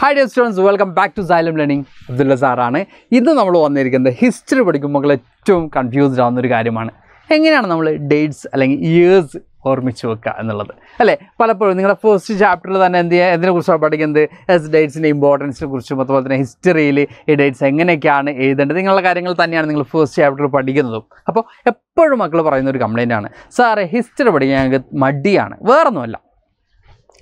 hi dear students welcome back to Xylem learning Abdullah സാറാണ് ഇന്ന് നമ്മൾ വന്നിരിക്കുന്നത് ഹിസ്റ്ററി പഠിക്കുമ്പോൾ ഏറ്റവും കൺഫ്യൂസ്ഡ് ആവുന്ന ഒരു കാര്യമാണ് എങ്ങനെയാണ് നമ്മൾ ഡേറ്റ്സ് അല്ലെങ്കിൽ ഇയേഴ്സ് ഓർമ്മിച്ച് വെക്കുക എന്നുള്ളത് അല്ലേ പലപ്പോഴും നിങ്ങളുടെ ഫസ്റ്റ് ചാപ്റ്ററിൽ തന്നെ എന്ത് ചെയ്യുക എന്തിനെക്കുറിച്ചാണ് പഠിക്കുന്നത് എസ് ഡേറ്റ്സിൻ്റെ ഇമ്പോർട്ടൻസിനെ കുറിച്ചും അതുപോലെ തന്നെ ഹിസ്റ്ററിയിൽ ഈ ഡേറ്റ്സ് എങ്ങനെയൊക്കെയാണ് എഴുതേണ്ടത് നിങ്ങളുടെ കാര്യങ്ങൾ തന്നെയാണ് നിങ്ങൾ ഫസ്റ്റ് ചാപ്റ്ററിൽ പഠിക്കുന്നതും അപ്പോൾ എപ്പോഴും മക്കൾ പറയുന്ന ഒരു കംപ്ലയിൻ്റ് ആണ് സാറേ ഹിസ്റ്ററി പഠിക്കാൻ ഞങ്ങൾക്ക് മടിയാണ് വേറൊന്നുമല്ല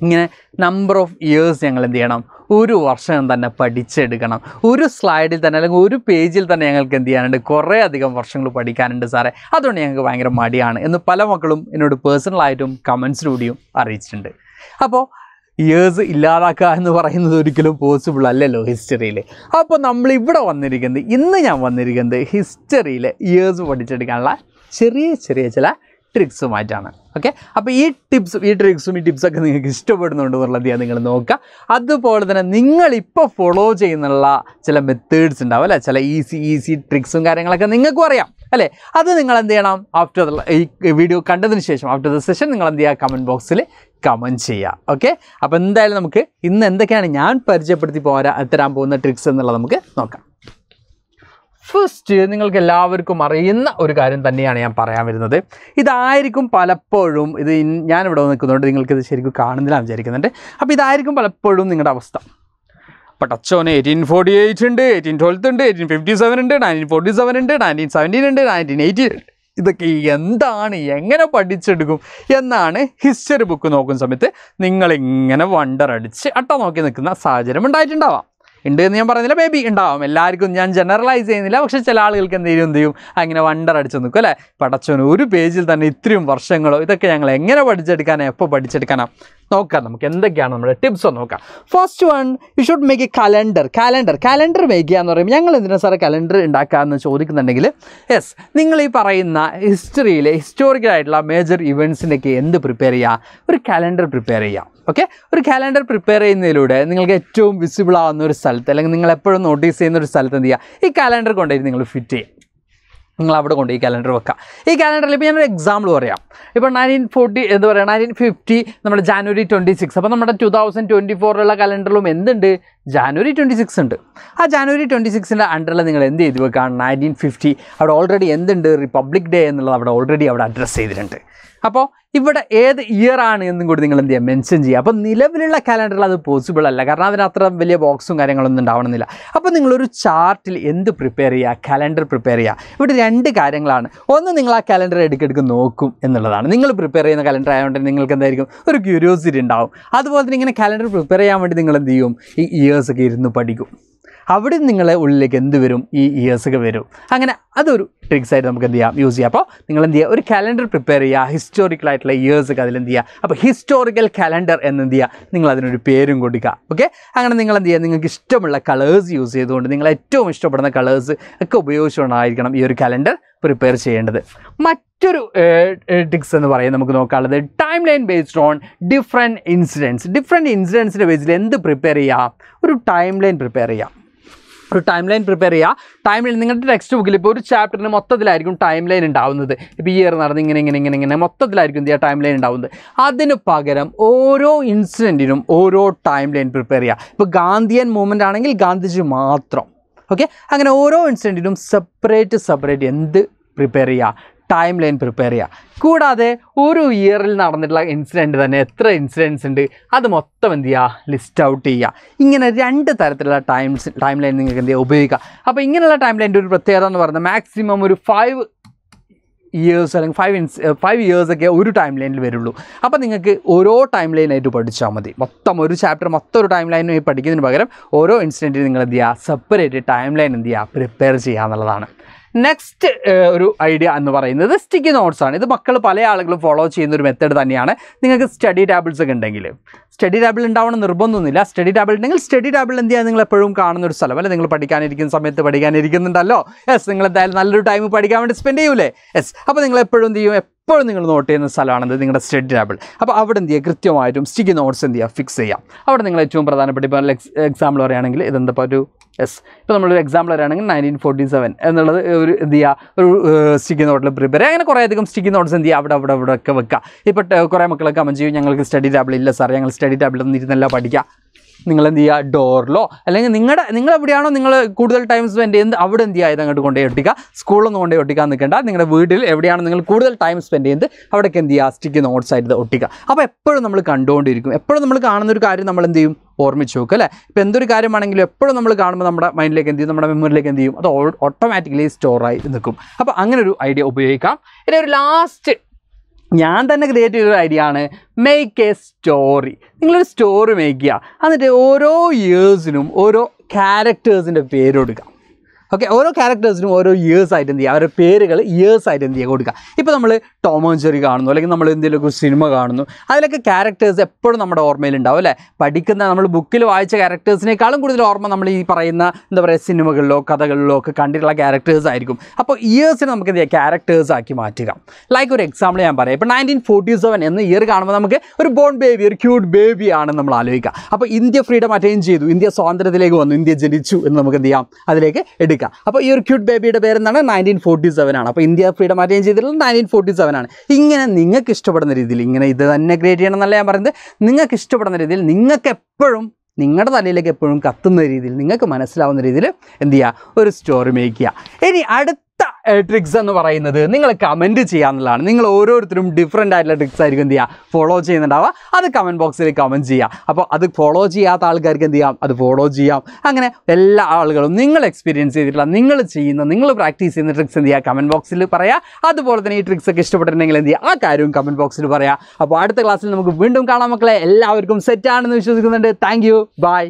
ഇങ്ങനെ നമ്പർ ഓഫ് ഇയേഴ്സ് ഞങ്ങൾ എന്ത് ചെയ്യണം ഒരു വർഷം തന്നെ പഠിച്ചെടുക്കണം ഒരു സ്ലൈഡിൽ തന്നെ അല്ലെങ്കിൽ ഒരു പേജിൽ തന്നെ ഞങ്ങൾക്ക് എന്ത് ചെയ്യാനുണ്ട് കുറേ അധികം വർഷങ്ങൾ പഠിക്കാനുണ്ട് സാറേ അതുകൊണ്ട് ഞങ്ങൾക്ക് ഭയങ്കര മടിയാണ് എന്ന് പല മക്കളും എന്നോട് പേഴ്സണലായിട്ടും കമൻസിലൂടെയും അറിയിച്ചിട്ടുണ്ട് അപ്പോൾ ഇയേഴ്സ് ഇല്ലാതാക്കുക എന്ന് പറയുന്നത് ഒരിക്കലും പോസിബിൾ അല്ലല്ലോ ഹിസ്റ്ററിയിൽ അപ്പോൾ നമ്മൾ ഇവിടെ വന്നിരിക്കുന്നത് ഇന്ന് ഞാൻ വന്നിരിക്കുന്നത് ഹിസ്റ്ററിയിൽ ഇയേഴ്സ് പഠിച്ചെടുക്കാനുള്ള ചെറിയ ചെറിയ ചില ട്രിക്സുമായിട്ടാണ് ഓക്കെ അപ്പോൾ ഈ ടിപ്സും ഈ ട്രിക്സും ഈ ടിപ്സൊക്കെ നിങ്ങൾക്ക് ഇഷ്ടപ്പെടുന്നുണ്ട് എന്നുള്ളത് നിങ്ങൾ നോക്കുക അതുപോലെ തന്നെ നിങ്ങൾ ഇപ്പോൾ ഫോളോ ചെയ്യുന്നുള്ള ചില മെത്തേഡ്സ് ഉണ്ടാവും അല്ലേ ചില ഈസി ഈസി ട്രിക്സും കാര്യങ്ങളൊക്കെ നിങ്ങൾക്കും അറിയാം അല്ലേ അത് നിങ്ങൾ എന്ത് ചെയ്യണം ആഫ്റ്റർ ഈ വീഡിയോ കണ്ടതിന് ശേഷം ആഫ്റ്റർ ദ സെഷൻ നിങ്ങൾ എന്ത് ചെയ്യുക കമൻറ്റ് ബോക്സിൽ കമൻറ്റ് ചെയ്യുക ഓക്കെ അപ്പോൾ എന്തായാലും നമുക്ക് ഇന്ന് എന്തൊക്കെയാണ് ഞാൻ പരിചയപ്പെടുത്തി പോരാ തരാൻ പോകുന്ന ട്രിക്സ് എന്നുള്ളത് നമുക്ക് നോക്കാം ഫസ്റ്റ് നിങ്ങൾക്ക് എല്ലാവർക്കും അറിയുന്ന ഒരു കാര്യം തന്നെയാണ് ഞാൻ പറയാൻ വരുന്നത് ഇതായിരിക്കും പലപ്പോഴും ഇത് ഞാനിവിടെ നിൽക്കുന്നതുകൊണ്ട് നിങ്ങൾക്കിത് ശരിക്കും കാണുന്നില്ല വിചാരിക്കുന്നുണ്ട് അപ്പോൾ ഇതായിരിക്കും പലപ്പോഴും നിങ്ങളുടെ അവസ്ഥ അപ്പോൾ ടച്ചോനെ എയ്റ്റീൻ ഫോർട്ടി എയ്റ്റ് ഉണ്ട് എയ്റ്റീൻ ട്വൽത്ത് ഉണ്ട് എയ്റ്റീൻ ഫിഫ്റ്റി സെവൻ ഉണ്ട് നയൻറ്റീൻ ഫോർട്ടി സെവൻ ഉണ്ട് നയൻറ്റീൻ സെവൻറ്റീൻ ഉണ്ട് നയൻറ്റീൻ എയ്റ്റീൻ ഉണ്ട് ഇതൊക്കെ എന്താണ് എങ്ങനെ പഠിച്ചെടുക്കും എന്നാണ് ഹിസ്റ്ററി ബുക്ക് നോക്കുന്ന സമയത്ത് നിങ്ങളിങ്ങനെ വണ്ടർ അടിച്ച് അട്ട നോക്കി നിൽക്കുന്ന സാഹചര്യം ഉണ്ടായിട്ടുണ്ടാവാം ഉണ്ട് എന്ന് ഞാൻ പറയുന്നില്ല ബേബി ഉണ്ടാവും എല്ലാവർക്കും ഞാൻ ജനറലൈസ് ചെയ്യുന്നില്ല പക്ഷേ ചില ആളുകൾക്ക് എന്തെങ്കിലും എന്ത് ചെയ്യും അങ്ങനെ വണ്ടർ അടിച്ച് നിൽക്കും അല്ലേ പടച്ചോന് ഒരു പേജിൽ തന്നെ ഇത്രയും വർഷങ്ങളോ ഇതൊക്കെ ഞങ്ങൾ എങ്ങനെ പഠിച്ചെടുക്കാനാണ് എപ്പോൾ പഠിച്ചെടുക്കാനാണ് നോക്കാം നമുക്ക് എന്തൊക്കെയാണ് നമ്മുടെ ടിപ്സ് ഒന്ന് നോക്കാം first one you should make a calendar calendar calendar make എന്ന് പറയുമ്പോൾ ഞങ്ങൾ എന്തിനാണ് സാറേ കലണ്ടർ ഉണ്ടാക്കാമെന്ന് ചോദിക്കുന്നുണ്ടെങ്കിൽ യെസ് നിങ്ങൾ ഈ പറയുന്ന ഹിസ്റ്ററിയിലെ ഹിസ്റ്റോറിക്കൽ ആയിട്ടുള്ള മേജർ ഇവൻറ്റ്സിൻ്റെയൊക്കെ എന്ത് പ്രിപ്പയർ ചെയ്യുക ഒരു കലണ്ടർ പ്രിപ്പയർ ചെയ്യാം ഓക്കെ ഒരു കലണ്ടർ പ്രിപ്പയർ ചെയ്യുന്നതിലൂടെ നിങ്ങൾക്ക് ഏറ്റവും വിസിബിൾ ആവുന്ന ഒരു സ്ഥലത്ത് അല്ലെങ്കിൽ നിങ്ങൾ എപ്പോഴും നോട്ടീസ് ചെയ്യുന്ന ഒരു സ്ഥലത്ത് എന്ത് ചെയ്യുക ഈ കലണ്ടർ കൊണ്ടുപോയി നിങ്ങൾ ഫിറ്റ് ചെയ്യുക നിങ്ങൾ അവിടെ കൊണ്ട് ഈ കലണ്ടർ വെക്കുക ഈ കലണ്ടറിൽ ഇപ്പോൾ ഞാനൊരു എക്സാമ്പിൾ പറയാം ഇപ്പോൾ നയൻറ്റീൻ ഫോർട്ടി എന്ന് പറയുക നയൻറ്റീൻ ഫിഫ്റ്റി നമ്മുടെ ജാനുവരി ട്വൻറ്റി സിക്സ് അപ്പോൾ നമ്മുടെ ടു തൗസൻഡ് ട്വൻറ്റി ഫോറിലുള്ള കലണ്ടറിലും എന്തുണ്ട് ജാനുവരി ട്വൻറ്റി സിക്സ് ഉണ്ട് ആ ജാനുവരി ട്വൻറ്റി സിക്സിൻ്റെ അണ്ടറിൽ നിങ്ങൾ എന്ത് ചെയ്തു വെക്കാം നയൻറ്റീൻ ഫിഫ്റ്റി അവിടെ ഓൾറെഡി എന്തുണ്ട് റിപ്പബ്ലിക് ഡേ എന്നുള്ളത് അവിടെ ഓൾറെഡി അവിടെ അഡ്രസ്സ് ചെയ്തിട്ടുണ്ട് അപ്പോൾ ഇവിടെ ഏത് ഇയർ ആണ് എന്നും കൂടി നിങ്ങൾ എന്ത് ചെയ്യുക മെൻഷൻ ചെയ്യുക അപ്പോൾ നിലവിലുള്ള കാലണ്ടറിൽ അത് പോസിബിൾ അല്ല കാരണം അതിന് അത്ര വലിയ ബോക്സും കാര്യങ്ങളൊന്നും ഉണ്ടാവണമെന്നില്ല അപ്പോൾ നിങ്ങളൊരു ചാർട്ടിൽ എന്ത് പ്രിപ്പയർ ചെയ്യുക കലണ്ടർ പ്രിപ്പയർ ചെയ്യുക ഇവിടെ രണ്ട് കാര്യങ്ങളാണ് ഒന്ന് നിങ്ങൾ ആ കലണ്ടർ എടുക്കെടുക്ക് നോക്കും എന്നുള്ളതാണ് നിങ്ങൾ പ്രിപ്പയർ ചെയ്യുന്ന കലണ്ടർ ആയതുകൊണ്ട് നിങ്ങൾക്ക് എന്തായിരിക്കും ഒരു ക്യൂരിയോസിറ്റി ഉണ്ടാവും അതുപോലെ തന്നെ ഇങ്ങനെ കലണ്ടർ പ്രിപ്പയർ ചെയ്യാൻ വേണ്ടി നിങ്ങൾ എന്ത് ചെയ്യും ഈ ഇയർ ഇയേഴ്സൊക്കെ ഇരുന്ന് പഠിക്കും അവിടെ നിങ്ങളെ ഉള്ളിലേക്ക് എന്ത് വരും ഈ ഇയേഴ്സൊക്കെ വരും അങ്ങനെ അതൊരു ട്രിക്സ് ആയിട്ട് നമുക്ക് എന്ത് ചെയ്യാം യൂസ് ചെയ്യാം അപ്പോൾ നിങ്ങൾ എന്ത് ചെയ്യുക ഒരു കലണ്ടർ പ്രിപ്പയർ ചെയ്യുക ഹിസ്റ്റോറിക്കൽ ആയിട്ടുള്ള ഇയേഴ്സൊക്കെ അതിൽ എന്ത് ചെയ്യുക അപ്പോൾ ഹിസ്റ്റോറിക്കൽ കലണ്ടർ എന്ന് എന്ത് ചെയ്യുക നിങ്ങൾ അതിനൊരു പേരും കൊടുക്കുക ഓക്കെ അങ്ങനെ നിങ്ങൾ എന്ത് ചെയ്യുക നിങ്ങൾക്ക് ഇഷ്ടമുള്ള കളേഴ്സ് യൂസ് ചെയ്തുകൊണ്ട് നിങ്ങൾ ഏറ്റവും ഇഷ്ടപ്പെടുന്ന കളേഴ്സ് ഒക്കെ ഉപയോഗിച്ചുകൊണ്ടായിരിക്കണം ഈ ഒരു കലണ്ടർ പ്രിപ്പയർ ചെയ്യേണ്ടത് മറ്റൊരു ട്രിക്സ് എന്ന് പറയുന്നത് നമുക്ക് നോക്കാനുള്ളത് time line based on different incidents different ഇൻസിഡൻസിൻ്റെ ബേസിൽ എന്ത് പ്രിപ്പയർ ചെയ്യുക ഒരു ടൈം ലൈൻ പ്രിപ്പയർ ചെയ്യുക ഒരു ടൈം ലൈൻ പ്രിപ്പയർ ചെയ്യുക ടൈം ലൈൻ നിങ്ങളുടെ ടെക്സ്റ്റ് ബുക്കിൽ ഇപ്പോൾ ഒരു ചാപ്റ്ററിന് മൊത്തത്തിലായിരിക്കും ടൈം ലൈൻ ഉണ്ടാവുന്നത് ഇപ്പോൾ ഇയർ നടന്ന് ഇങ്ങനെ ഇങ്ങനെ ഇങ്ങനെ ഇങ്ങനെ മൊത്തത്തിലായിരിക്കും എന്ത് ചെയ്യുക ടൈം ലൈൻ ഉണ്ടാവുന്നത് അതിന് പകരം ഓരോ ഇൻസിഡൻറ്റിനും ഓരോ ടൈം ലൈൻ പ്രിപ്പയർ ചെയ്യുക ഇപ്പോൾ ഗാന്ധിയൻ മൂവ്മെൻ്റ് ആണെങ്കിൽ ഗാന്ധിജി മാത്രം ഓക്കെ അങ്ങനെ ഓരോ ഇൻസിഡൻറ്റിനും സെപ്പറേറ്റ് സെപ്പറേറ്റ് എന്ത് പ്രിപ്പയർ ചെയ്യുക ടൈം ലൈൻ പ്രിപ്പയർ ചെയ്യുക കൂടാതെ ഒരു ഇയറിൽ നടന്നിട്ടുള്ള ഇൻസിഡൻറ്റ് തന്നെ എത്ര ഇൻസിഡൻസ് ഉണ്ട് അത് മൊത്തം എന്ത് ചെയ്യുക ലിസ്റ്റ് ഔട്ട് ചെയ്യുക ഇങ്ങനെ രണ്ട് തരത്തിലുള്ള ടൈംസ് ടൈം ലൈൻ നിങ്ങൾക്ക് എന്ത് ചെയ്യുക ഉപയോഗിക്കുക അപ്പോൾ ഇങ്ങനെയുള്ള ടൈം ലൈൻ്റെ ഒരു പ്രത്യേകത എന്ന് പറയുന്നത് മാക്സിമം ഒരു ഫൈവ് ഇയേഴ്സ് അല്ലെങ്കിൽ ഫൈവ് ഇൻസ് ഫൈവ് ഇയേഴ്സൊക്കെ ഒരു ടൈം ലൈനിൽ വരുള്ളൂ അപ്പോൾ നിങ്ങൾക്ക് ഓരോ ടൈം ലൈനായിട്ട് പഠിച്ചാൽ മതി മൊത്തം ഒരു ചാപ്റ്റർ മൊത്തം ഒരു ടൈം ലൈനും പഠിക്കുന്നതിന് പകരം ഓരോ ഇൻസിഡൻറ്റിനും നിങ്ങൾ എന്ത് ചെയ്യുക സെപ്പറേറ്റ് ടൈം ലൈൻ എന്ത് ചെയ്യുക പ്രിപ്പയർ ചെയ്യുക എന്നുള്ളതാണ് നെക്സ്റ്റ് ഒരു ഐഡിയ എന്ന് പറയുന്നത് സ്റ്റിക്കി നോട്ട്സ് ആണ് ഇത് മക്കൾ പല ആളുകളും ഫോളോ ചെയ്യുന്ന ഒരു മെത്തേഡ് തന്നെയാണ് നിങ്ങൾക്ക് സ്റ്റഡി ടാബിൾസ് ഒക്കെ ഉണ്ടെങ്കിൽ സ്റ്റഡി ടാബിൾ ഉണ്ടാവണം നിർബന്ധമൊന്നുമില്ല സ്റ്റഡി ടാബിൾ ഉണ്ടെങ്കിൽ സ്റ്റഡി ടാബിൾ എന്ത് ചെയ്യാൻ നിങ്ങൾ എപ്പോഴും കാണുന്ന ഒരു സ്ഥലം അല്ലെ നിങ്ങൾ പഠിക്കാനിരിക്കുന്ന സമയത്ത് പഠിക്കാനിരിക്കുന്നുണ്ടല്ലോ യെസ് നിങ്ങൾ എന്തായാലും നല്ലൊരു ടൈം പഠിക്കാൻ വേണ്ടി സ്പെൻഡ് ചെയ്യൂലേ യെസ് അപ്പോൾ നിങ്ങൾ എപ്പോഴും എന്ത് ചെയ്യും എപ്പോഴും നിങ്ങൾ നോട്ട് ചെയ്യുന്ന സ്ഥലമാണെന്ന് നിങ്ങളുടെ സ്റ്റഡി ടേബിൾ അപ്പോൾ അവിടെ എന്ത് ചെയ്യുക കൃത്യമായിട്ടും സ്റ്റിക്കി നോട്ട്സ് എന്ത് ചെയ്യുക ഫിക്സ് ചെയ്യാം അവിടെ നിങ്ങൾ ഏറ്റവും പ്രധാനപ്പെട്ട ഇപ്പോൾ എക്സാമ്പിൾ പറയുകയാണെങ്കിൽ ഇതെന്താ ഒരു എസ് ഇപ്പോൾ നമ്മളൊരു എക്സാമ്പിൾ പറയുകയാണെങ്കിൽ നയൻറ്റീൻ ഫോർട്ടി സെവൻ എന്നുള്ളത് ഒരു എന്ത് ചെയ്യുക ഒരു സ്റ്റിക്കി നോട്ടിൽ പ്രിപ്പയർ അങ്ങനെ കുറേ അധികം സ്റ്റിക്കി നോട്ട്സ് എന്ത് ചെയ്യുക അവിടെ അവിടെ അവിടെ ഒക്കെ വെക്കുക ഇപ്പോൾ കുറേ മക്കളൊക്കെ കമൻറ്റ് ചെയ്യും ഞങ്ങൾക്ക് സ്റ്റഡി ടേബിൾ ഇല്ല സാർ ഞങ്ങൾ സ്റ്റഡി ടേബിളിൽ നിന്നിരുന്നല്ല പഠിക്കുക നിങ്ങൾ എന്ത് ചെയ്യുക ഡോറിലോ അല്ലെങ്കിൽ നിങ്ങളുടെ നിങ്ങൾ എവിടെയാണോ നിങ്ങൾ കൂടുതൽ ടൈം സ്പെൻഡ് ചെയ്യുന്നത് അവിടെ എന്ത് ചെയ്യുക അങ്ങോട്ട് കൊണ്ടേ ഒട്ടിക്കുക സ്കൂളൊന്നും കൊണ്ടേ ഒട്ടിക്കാൻ നിൽക്കേണ്ട നിങ്ങളുടെ വീട്ടിൽ എവിടെയാണോ നിങ്ങൾ കൂടുതൽ ടൈം സ്പെൻഡ് ചെയ്യുന്നത് അവിടേക്ക് എന്ത് ചെയ്യുക സ്റ്റിക്ക് നോട്ട്സ് ആയിട്ട് ഒട്ടിക്കുക അപ്പോൾ എപ്പോഴും നമ്മൾ കണ്ടുകൊണ്ടിരിക്കും എപ്പോഴും നമ്മൾ കാണുന്ന ഒരു കാര്യം നമ്മൾ എന്ത് ചെയ്യും ഓർമ്മിച്ച് നോക്കുക അല്ലേ ഇപ്പോൾ എന്തൊരു കാര്യമാണെങ്കിലും എപ്പോഴും നമ്മൾ കാണുമ്പോൾ നമ്മുടെ മൈൻഡിലേക്ക് എന്ത് ചെയ്യും നമ്മുടെ മെമ്മറിയിലേക്ക് എന്ത് ചെയ്യും അത് ഓട്ടോമാറ്റിക്കലി സ്റ്റോറായി നിൽക്കും അപ്പോൾ അങ്ങനെ ഒരു ഐഡിയ ഉപയോഗിക്കാം ഇനി ഒരു ലാസ്റ്റ് ഞാൻ തന്നെ ക്രിയേറ്റ് ചെയ്തൊരു ഐഡിയ ആണ് മേക്ക് എ സ്റ്റോറി നിങ്ങളൊരു സ്റ്റോറി മേക്ക് ചെയ്യുക എന്നിട്ട് ഓരോ ഇയേഴ്സിനും ഓരോ ക്യാരക്ടേഴ്സിൻ്റെ പേര് കൊടുക്കുക ഓക്കെ ഓരോ ക്യാരക്ടേഴ്സിനും ഓരോ ഇയേഴ്സ് ആയിട്ട് എന്ത് ചെയ്യുക അവരുടെ പേരുകൾ ഇയേഴ്സ് ആയിട്ട് എന്ത് ചെയ്യുക കൊടുക്കുക ഇപ്പോൾ നമ്മൾ ടോമോ ജെറി കാണുന്നു അല്ലെങ്കിൽ നമ്മൾ എന്തെങ്കിലും ഒരു സിനിമ കാണുന്നു അതിലൊക്കെ ക്യാരക്ടേഴ്സ് എപ്പോഴും നമ്മുടെ ഓർമ്മയിലുണ്ടാവും അല്ലേ പഠിക്കുന്ന നമ്മൾ ബുക്കിൽ വായിച്ച ക്യാരക്ടേഴ്സിനേക്കാളും കൂടുതൽ ഓർമ്മ നമ്മൾ ഈ പറയുന്ന എന്താ പറയുക സിനിമകളിലോ കഥകളിലോ ഒക്കെ കണ്ടിട്ടുള്ള ക്യാരക്ടേഴ്സ് ആയിരിക്കും അപ്പോൾ ഇയേഴ്സിനെ നമുക്ക് എന്ത് ചെയ്യാം ക്യാരക്ടേഴ്സ് ആക്കി മാറ്റുക ലൈക്ക് ഒരു എക്സാമ്പിൾ ഞാൻ പറയാം ഇപ്പോൾ നയൻറ്റീൻ ഫോർട്ടി സെവൻ എന്ന ഇയർ കാണുമ്പോൾ നമുക്ക് ഒരു ബോൺ ബേബി ഒരു ക്യൂട്ട് ബേബി ആണ് നമ്മൾ ആലോചിക്കുക അപ്പോൾ ഇന്ത്യ ഫ്രീഡം അറ്റൈൻ ചെയ്തു ഇന്ത്യ സ്വാതന്ത്ര്യത്തിലേക്ക് വന്നു ഇന്ത്യ ജനിച്ചു എന്ന് നമുക്ക് എന്ത് ചെയ്യാം അതിലേക്ക് എടുക്കാം ആഫ്രിക്ക അപ്പോൾ ഈ ഒരു ക്യൂട്ട് ബേബിയുടെ പേരെന്താണ് നയൻറ്റീൻ ഫോർട്ടി സെവൻ ആണ് അപ്പോൾ ഇന്ത്യ ഫ്രീഡം അറ്റൈൻ ചെയ്തിട്ടുള്ളത് നയൻറ്റീൻ ഫോർട്ടി സെവൻ ആണ് ഇങ്ങനെ നിങ്ങൾക്ക് ഇഷ്ടപ്പെടുന്ന രീതിയിൽ ഇങ്ങനെ ഇത് തന്നെ ക്രിയേറ്റ് ചെയ്യണം എന്നല്ല ഞാൻ പറയുന്നത് നിങ്ങൾക്ക് ഇഷ്ടപ്പെടുന്ന രീതിയിൽ നിങ്ങൾക്ക് എപ്പോഴും നിങ്ങളുടെ തലയിലേക്ക് എപ്പോഴും കത്തുന്ന രീതിയിൽ നിങ്ങൾക്ക് മനസ്സിലാവുന്ന രീതിയിൽ എന്ത് ചെയ്യുക ഒരു സ്റ്റോറി മേക്ക് ചെയ്യുക ഇനി അടുത്ത ട്രിക്സ് എന്ന് പറയുന്നത് നിങ്ങൾ കമൻറ്റ് ചെയ്യാന്നുള്ളതാണ് നിങ്ങൾ ഓരോരുത്തരും ഡിഫറെൻ്റ് ആയിട്ടുള്ള ട്രിക്സ് ആയിരിക്കും എന്ത് ചെയ്യുക ഫോളോ ചെയ്യുന്നുണ്ടാവുക അത് കമൻറ്റ് ബോക്സിൽ കമൻറ്റ് ചെയ്യുക അപ്പോൾ അത് ഫോളോ ചെയ്യാത്ത ആൾക്കാർക്ക് എന്ത് ചെയ്യാം അത് ഫോളോ ചെയ്യാം അങ്ങനെ എല്ലാ ആളുകളും നിങ്ങൾ എക്സ്പീരിയൻസ് ചെയ്തിട്ടുള്ള നിങ്ങൾ ചെയ്യുന്ന നിങ്ങൾ പ്രാക്ടീസ് ചെയ്യുന്ന ട്രിക്സ് എന്ത് ചെയ്യുക കമൻറ്റ് ബോക്സിൽ പറയുക അതുപോലെ തന്നെ ഈ ട്രിക്സ് ഒക്കെ ഇഷ്ടപ്പെട്ടിട്ടുണ്ടെങ്കിൽ എന്ത് ചെയ്യുക ആ കാര്യവും കമൻറ്റ് ബോക്സിൽ പറയുക അപ്പോൾ അടുത്ത ക്ലാസ്സിൽ നമുക്ക് വീണ്ടും കാണാം മക്കളെ എല്ലാവർക്കും സെറ്റാണെന്ന് വിശ്വസിക്കുന്നുണ്ട് താങ്ക് യു ബൈ